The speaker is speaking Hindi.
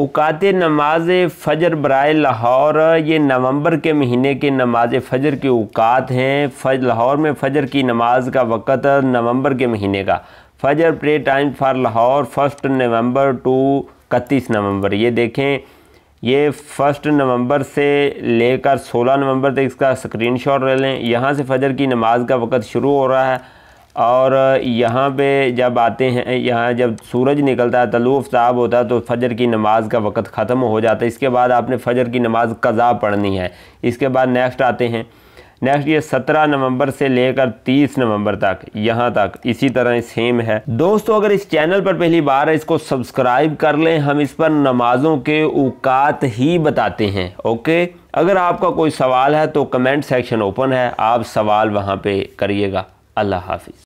उकात नमाज फ़जर ब्राय लाहौर ये नवंबर के महीने के नमाज फ़जर के उकात हैं फज लाहौर में फ़जर की नमाज का वक़्त नवंबर के महीने का फ़जर pray time for Lahore first November to इकतीस नवंबर ये देखें ये फर्स्ट नवंबर से लेकर सोलह नवंबर तक इसका स्क्रीन शॉट ले लें यहाँ से फजर की नमाज का वक़्त शुरू हो रहा है और यहाँ पे जब आते हैं यहाँ जब सूरज निकलता है तलूफ साहब होता है तो फजर की नमाज़ का वक़्त ख़त्म हो जाता है इसके बाद आपने फजर की नमाज़ कज़ा पढ़नी है इसके बाद नेक्स्ट आते हैं नेक्स्ट ये सत्रह नवंबर से लेकर तीस नवंबर तक यहाँ तक इसी तरह सेम है दोस्तों अगर इस चैनल पर पहली बार है इसको सब्सक्राइब कर लें हम इस पर नमाजों के औकात ही बताते हैं ओके अगर आपका कोई सवाल है तो कमेंट सेक्शन ओपन है आप सवाल वहाँ पे करिएगा अल्लाह हाफिज़